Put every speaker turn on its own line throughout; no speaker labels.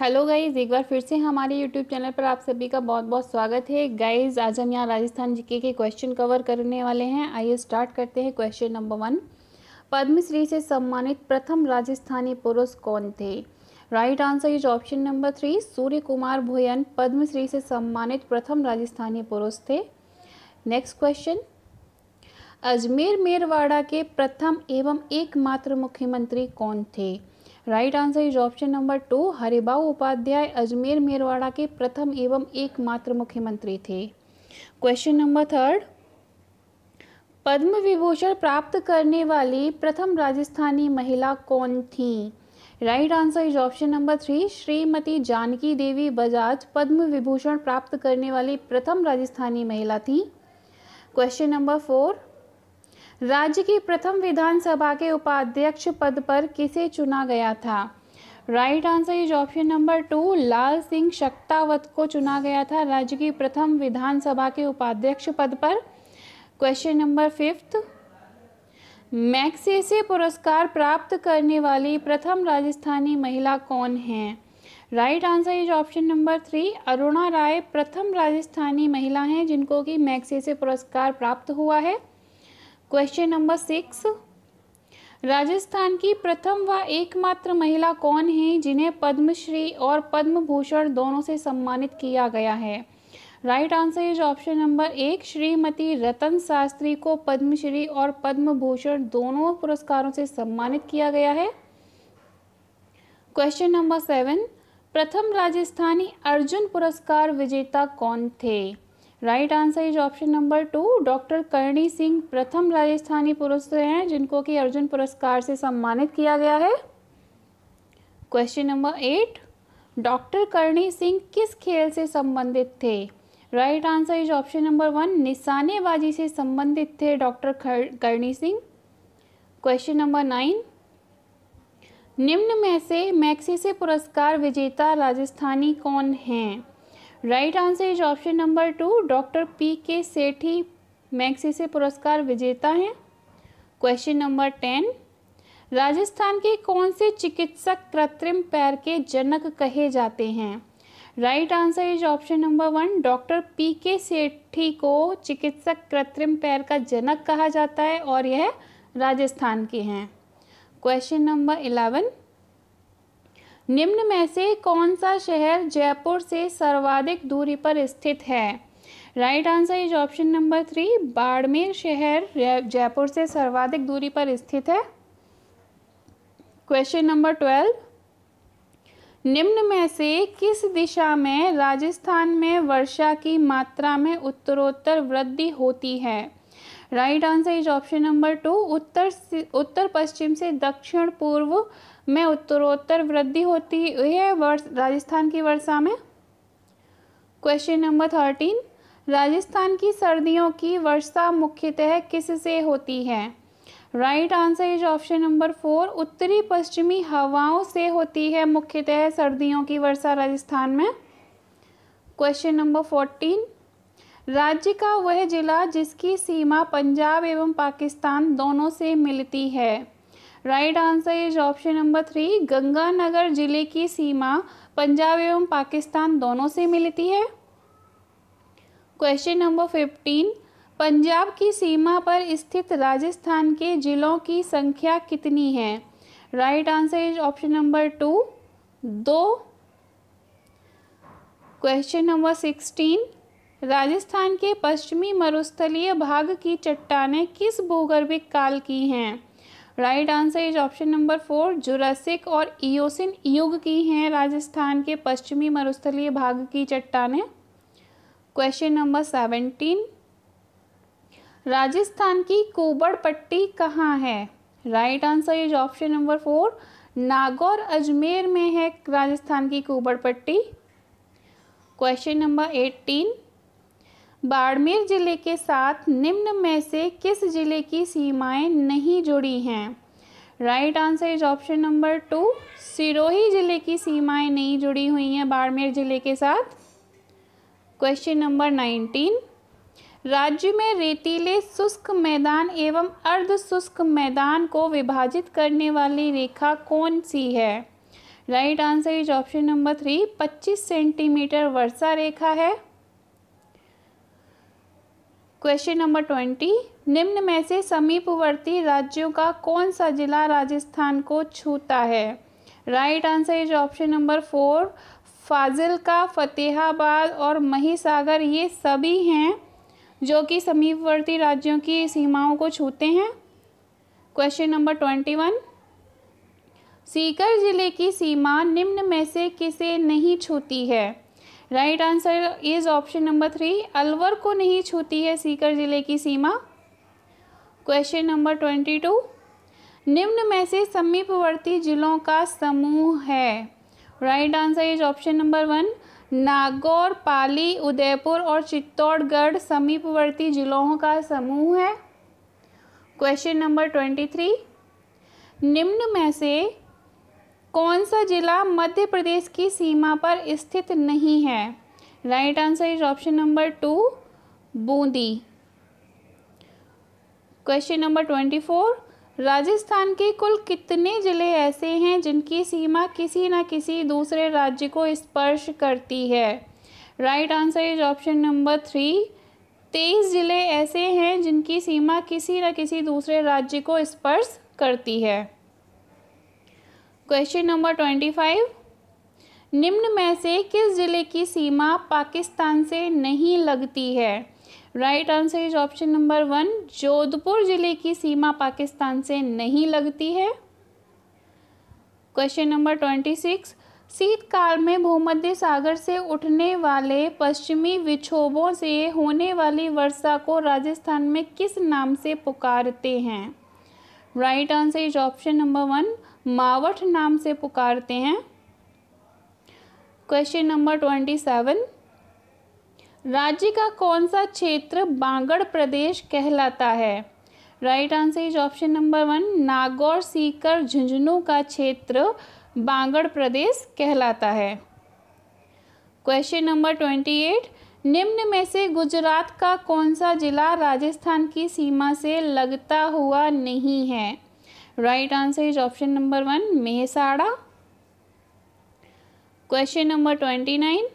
hello guys एक बार फिर से हमारे यूट्यूब चैनल पर आप सभी का बहुत बहुत स्वागत है गाइज़ आज हम यहाँ राजस्थान जीके के क्वेश्चन कवर करने वाले हैं आइए स्टार्ट करते हैं क्वेश्चन नंबर वन पद्मश्री से सम्मानित प्रथम राजस्थानी पुरुष कौन थे right answer is option number three Surya Kumar Bhoyan Padmashri से सम्मानित प्रथम राजस्थानी पुरुष थे नेक्स्ट क्वेश्चन अजमेर मेरवाड़ा के प्रथम एवं एकमात्र मुख्यमंत्री कौन थे right answer is option number two Haribhau Upadhyay Ajmer Merwara के प्रथम एवं एकमात्र मुख्यमंत्री थे question number third Padma Vibhushan प्राप्त करने वाली प्रथम राजस्थानी महिला कौन थी right answer is option number three Shrimati Janaki Devi Bajaj Padma Vibhushan प्राप्त करने वाली प्रथम राजस्थानी महिला थी क्वेश्चन नंबर फोर राज्य की प्रथम विधानसभा के उपाध्यक्ष पद पर किसे चुना गया था right answer is option number two Lal Singh Shaktawat को चुना गया था राज्य की प्रथम विधानसभा के उपाध्यक्ष पद पर क्वेश्चन नंबर फिफ्थ मैक्सेसे पुरस्कार प्राप्त करने वाली प्रथम राजस्थानी महिला कौन है right answer is option number three Aruna Roy प्रथम राजस्थानी महिला हैं जिनको कि मैक्सेसे पुरस्कार प्राप्त हुआ है क्वेश्चन नंबर सिक्स राजस्थान की प्रथम व एकमात्र महिला कौन है जिन्हें पद्मश्री और पद्म भूषण दोनों से सम्मानित किया गया है right answer is option number एक श्रीमती रतन शास्त्री को पद्मश्री और पद्म भूषण दोनों पुरस्कारों से सम्मानित किया गया है क्वेश्चन नंबर सेवन प्रथम राजस्थानी अर्जुन पुरस्कार विजेता कौन थे right answer is option number two doctor Karni Singh प्रथम राजस्थानी पुरुष हैं जिनको कि अर्जुन पुरस्कार से सम्मानित किया गया है question number eight doctor Karni Singh किस खेल से संबंधित थे right answer is option number one निशानेबाजी से संबंधित थे doctor Karni Singh question number nine निम्न में से मैक्सी पुरस्कार विजेता राजस्थानी कौन हैं right answer is option number two doctor P K Sethi मैक्सीसे पुरस्कार विजेता हैं क्वेश्चन नंबर टेन राजस्थान के कौन से चिकित्सक कृत्रिम पैर के जनक कहे जाते हैं right answer is option number one doctor P K Sethi को चिकित्सक कृत्रिम पैर का जनक कहा जाता है और यह राजस्थान के हैं क्वेश्चन नंबर इलेवन निम्न में से कौन सा शहर जयपुर से सर्वाधिक दूरी पर स्थित है right answer is option number three Barmer शहर जयपुर से सर्वाधिक दूरी पर स्थित है क्वेश्चन नंबर ट्वेल्व निम्न में से किस दिशा में राजस्थान में वर्षा की मात्रा में उत्तरोत्तर वृद्धि होती है right answer is option number two उत्तर उत्तर पश्चिम से दक्षिण पूर्व में उत्तरोत्तर वृद्धि होती है वर्ष राजस्थान की वर्षा में क्वेश्चन नंबर थर्टीन राजस्थान की सर्दियों की वर्षा मुख्यतः किससे होती है right answer is option number four उत्तरी पश्चिमी हवाओं से होती है मुख्यतः सर्दियों की वर्षा राजस्थान में क्वेश्चन नंबर फोर्टीन राज्य का वह जिला जिसकी सीमा पंजाब एवं पाकिस्तान दोनों से मिलती है right answer is option number three Ganganagar जिले की सीमा पंजाब एवं पाकिस्तान दोनों से मिलती है क्वेश्चन नंबर फिफ्टीन पंजाब की सीमा पर स्थित राजस्थान के जिलों की संख्या कितनी है right answer is option number two दो क्वेश्चन नंबर सिक्सटीन राजस्थान के पश्चिमी मरुस्थलीय भाग की चट्टाने किस भूगर्भिक काल की हैं right answer is option number four Jurassic और ईओसिन युग की हैं राजस्थान के पश्चिमी मरुस्थलीय भाग की चट्टाने क्वेश्चन नंबर सेवेंटीन राजस्थान की कोबड़ पट्टी कहाँ है right answer is option number four Nagaur Ajmer में है राजस्थान की कोबड़ पट्टी क्वेश्चन नंबर एट्टीन बाड़मेर जिले के साथ निम्न में से किस जिले की सीमाएं नहीं जुड़ी हैं right answer is option number two Sirohi जिले की सीमाएं नहीं जुड़ी हुई हैं बाड़मेर जिले के साथ क्वेश्चन नंबर नाइनटीन राज्य में रेतीले शुष्क मैदान एवं अर्ध शुष्क मैदान को विभाजित करने वाली रेखा कौन सी है right answer is option number three 25 centimetre वर्षा रेखा है क्वेश्चन नंबर ट्वेंटी निम्न में से समीपवर्ती राज्यों का कौन सा जिला राजस्थान को छूता है right answer is option number four Fazilka Fatehabad और महीसागर ये सभी हैं जो कि समीपवर्ती राज्यों की सीमाओं को छूते हैं question number twenty one Sikar जिले की सीमा निम्न में से किसे नहीं छूती है right answer is option number three Alwar को नहीं छूती है सीकर जिले की सीमा क्वेश्चन नंबर ट्वेंटी टू निम्न में से समीपवर्ती जिलों का समूह है right answer is option number one Nagaur Pali Udaipur और चित्तौड़गढ़ समीपवर्ती जिलों का समूह है क्वेश्चन नंबर ट्वेंटी थ्री निम्न में से कौन सा जिला मध्य प्रदेश की सीमा पर स्थित नहीं है right answer is option number two Bundi question number twenty four Rajasthan के कुल कितने ज़िले ऐसे हैं जिनकी सीमा किसी न किसी दूसरे राज्य को स्पर्श करती है right answer is option number three तेईस ज़िले ऐसे हैं जिनकी सीमा किसी न किसी दूसरे राज्य को स्पर्श करती है क्वेश्चन नंबर ट्वेंटी फाइव निम्न में से किस जिले की सीमा पाकिस्तान से नहीं लगती है right answer is option number one Jodhpur जिले की सीमा पाकिस्तान से नहीं लगती है क्वेश्चन नंबर ट्वेंटी सिक्स शीतकाल में भूमध्य सागर से उठने वाले पश्चिमी विक्षोभों से होने वाली वर्षा को राजस्थान में किस नाम से पुकारते हैं right answer is option number one मावठ नाम से पुकारते हैं क्वेश्चन नंबर ट्वेंटी सेवन राज्य का कौन सा क्षेत्र बांगड़ प्रदेश कहलाता है right answer is option number one Nagaur Sikar Jhunjhunu का क्षेत्र बांगड़ प्रदेश कहलाता है क्वेश्चन नंबर ट्वेंटी एट निम्न में से गुजरात का कौन सा जिला राजस्थान की सीमा से लगता हुआ नहीं है right answer is option number one Mehsana question number twenty nine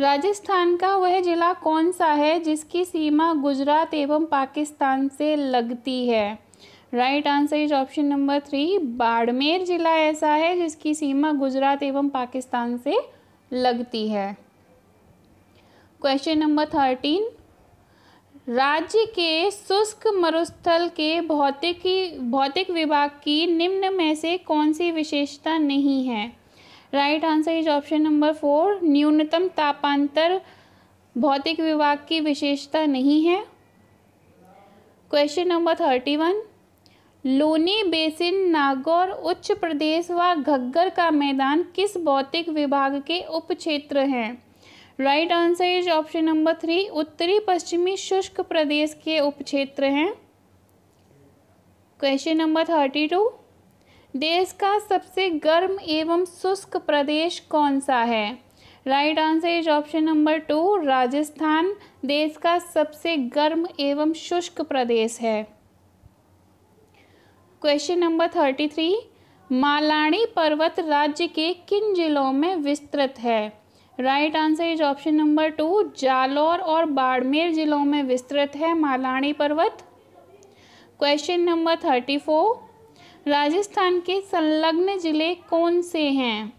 Rajasthan का वह जिला कौन सा है जिसकी सीमा गुजरात एवं पाकिस्तान से लगती है right answer is option number three Barmer जिला ऐसा है जिसकी सीमा गुजरात एवं पाकिस्तान से लगती है क्वेश्चन नंबर थर्टीन राज्य के शुष्क मरुस्थल के भौतिकी भौतिक विभाग की निम्न में से कौन सी विशेषता नहीं है right answer is option number four न्यूनतम तापांतर भौतिक विभाग की विशेषता नहीं है question number thirty one Luni basin Nagaur उच्च प्रदेश व घग्गर का मैदान किस भौतिक विभाग के उप क्षेत्र हैं right answer is option number three उत्तरी पश्चिमी शुष्क प्रदेश के उपक्षेत्र हैं क्वेश्चन नंबर थर्टी टू देश का सबसे गर्म एवं शुष्क प्रदेश कौन सा है right answer is option number two Rajasthan देश का सबसे गर्म एवं शुष्क प्रदेश है question number thirty three Malani पर्वत राज्य के किन जिलों में विस्तृत है right answer is option number two Jalore और बाड़मेर जिलों में विस्तृत है मालाणी पर्वत question number thirty four Rajasthan के संलग्न जिले कौन से हैं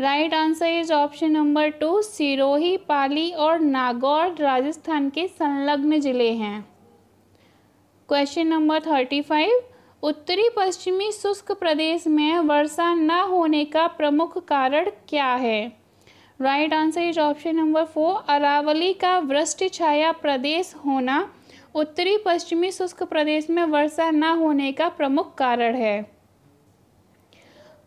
right answer is option number two Sirohi Pali और नागौर राजस्थान के संलग्न जिले हैं क्वेश्चन नंबर थर्टी फाइव उत्तरी पश्चिमी शुष्क प्रदेश में वर्षा न होने का प्रमुख कारण क्या है right answer is option number four Aravalli का वृष्टि छाया प्रदेश होना उत्तरी पश्चिमी शुष्क प्रदेश में वर्षा न होने का प्रमुख कारण है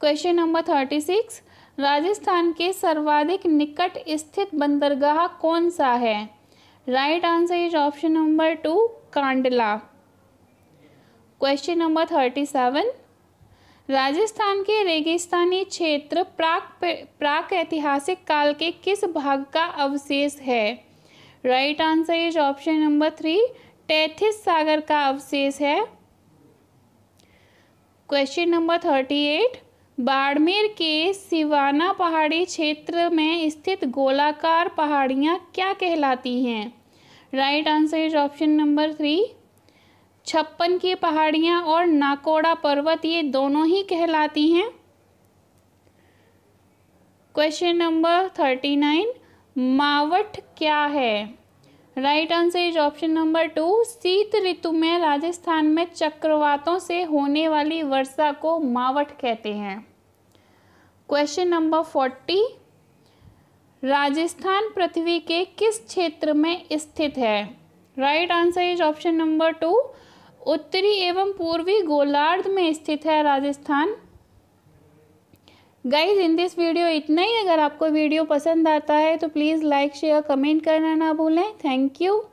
question number thirty six Rajasthan के सर्वाधिक निकट स्थित बंदरगाह कौन सा है right answer is option number two Kandla question number thirty seven Rajasthan के रेगिस्तानी क्षेत्र प्राक प्राक ऐतिहासिक काल के किस भाग का अवशेष है right answer is option number three Tethys सागर का अवशेष है question number thirty eight Barmer के सिवाना पहाड़ी क्षेत्र में स्थित गोलाकार पहाड़ियाँ क्या कहलाती हैं right answer is option number three छप्पन की पहाड़ियाँ और नाकोड़ा पर्वत ये दोनों ही कहलाती हैं क्वेश्चन नंबर थर्टी नाइन मावट क्या है right answer is option number two शीत ऋतु में राजस्थान में चक्रवातों से होने वाली वर्षा को मावट कहते हैं क्वेश्चन नंबर फोर्टी राजस्थान पृथ्वी के किस क्षेत्र में स्थित है right answer is option number two उत्तरी एवं पूर्वी गोलार्ध में स्थित है Rajasthan guys in this video इतना ही अगर आपको वीडियो पसंद आता है तो प्लीज़ लाइक शेयर कमेंट करना ना भूलें थैंक यू